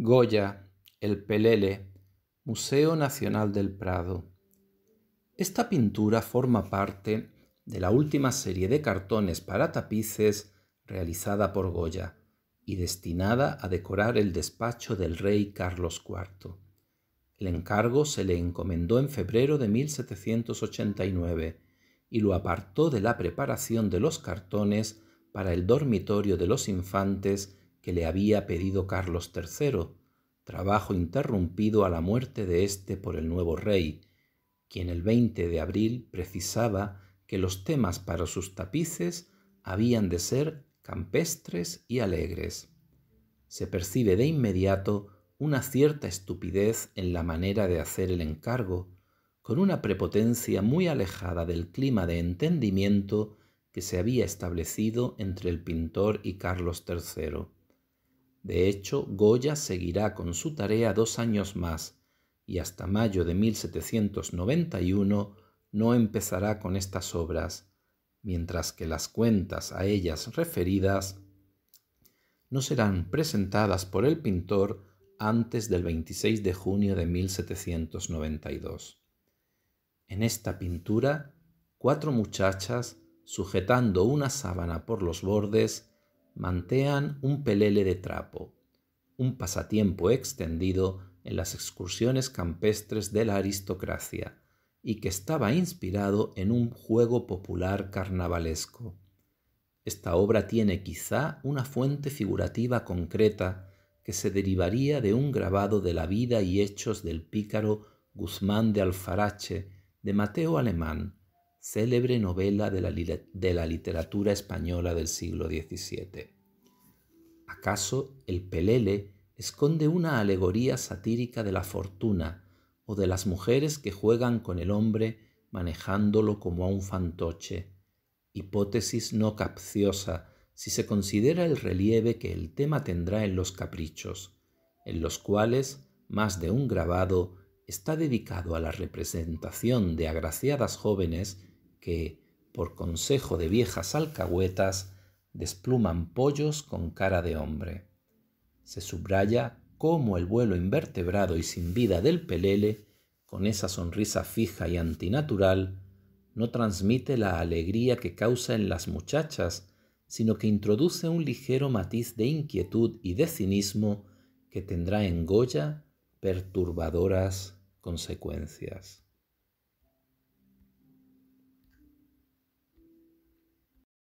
Goya, el Pelele, Museo Nacional del Prado. Esta pintura forma parte de la última serie de cartones para tapices realizada por Goya y destinada a decorar el despacho del rey Carlos IV. El encargo se le encomendó en febrero de 1789 y lo apartó de la preparación de los cartones para el dormitorio de los infantes que le había pedido Carlos III, trabajo interrumpido a la muerte de éste por el nuevo rey, quien el 20 de abril precisaba que los temas para sus tapices habían de ser campestres y alegres. Se percibe de inmediato una cierta estupidez en la manera de hacer el encargo, con una prepotencia muy alejada del clima de entendimiento que se había establecido entre el pintor y Carlos III. De hecho, Goya seguirá con su tarea dos años más y hasta mayo de 1791 no empezará con estas obras, mientras que las cuentas a ellas referidas no serán presentadas por el pintor antes del 26 de junio de 1792. En esta pintura, cuatro muchachas, sujetando una sábana por los bordes, mantean un pelele de trapo, un pasatiempo extendido en las excursiones campestres de la aristocracia, y que estaba inspirado en un juego popular carnavalesco. Esta obra tiene quizá una fuente figurativa concreta que se derivaría de un grabado de la vida y hechos del pícaro Guzmán de Alfarache de Mateo Alemán, célebre novela de la, de la literatura española del siglo XVII. ¿Acaso el Pelele esconde una alegoría satírica de la fortuna o de las mujeres que juegan con el hombre manejándolo como a un fantoche? Hipótesis no capciosa si se considera el relieve que el tema tendrá en los caprichos, en los cuales más de un grabado está dedicado a la representación de agraciadas jóvenes que, por consejo de viejas alcahuetas, despluman pollos con cara de hombre. Se subraya cómo el vuelo invertebrado y sin vida del pelele, con esa sonrisa fija y antinatural, no transmite la alegría que causa en las muchachas, sino que introduce un ligero matiz de inquietud y de cinismo que tendrá en Goya perturbadoras consecuencias.